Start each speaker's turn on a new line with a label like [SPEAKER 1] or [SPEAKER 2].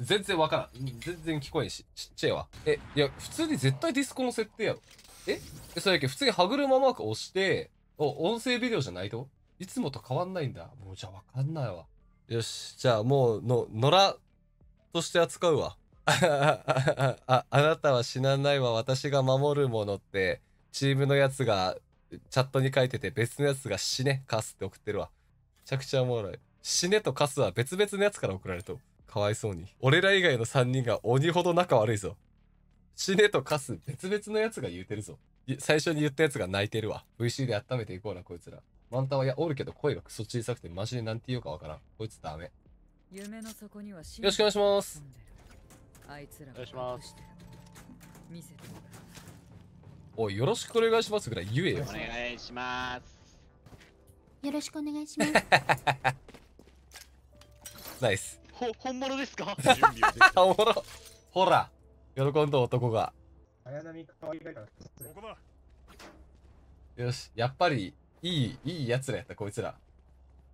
[SPEAKER 1] 全然わからん。全然聞こえんし、ちっちゃいわ。え、いや、普通に絶対ディスコの設定やろ。えそれやけ、普通に歯車マーク押して、お、音声ビデオじゃないといつもと変わんないんだ。もうじゃあわかんないわ。よし、じゃあもう、の、野良として扱うわ。あ、あなたは死なないわ。私が守るものって、チームのやつがチャットに書いてて、別のやつが死ね、カスって送ってるわ。めちゃくちゃおもろい。死ねとカスは別々のやつから送られとる。かわいそうに。俺ら以外の3人が鬼ほど仲悪いぞ。死ねとカス、別々のやつが言うてるぞ。最初に言ったやつが泣いてるわ。VC で温めていこうな、こいつら。満タンはいや、おるけど声がクソ小さくてマジでなんて言うかわからん。こいつダメ。夢の底にはよろしくお願いします。あいつらお願いします。見せておい、よろしくお願いしますぐらい言えよ。お願いします。よろしくお願いします。ナイス。ほ 本物ですか 本物ほら喜んだ男がよしやっぱりいいいいやつらやったこいつら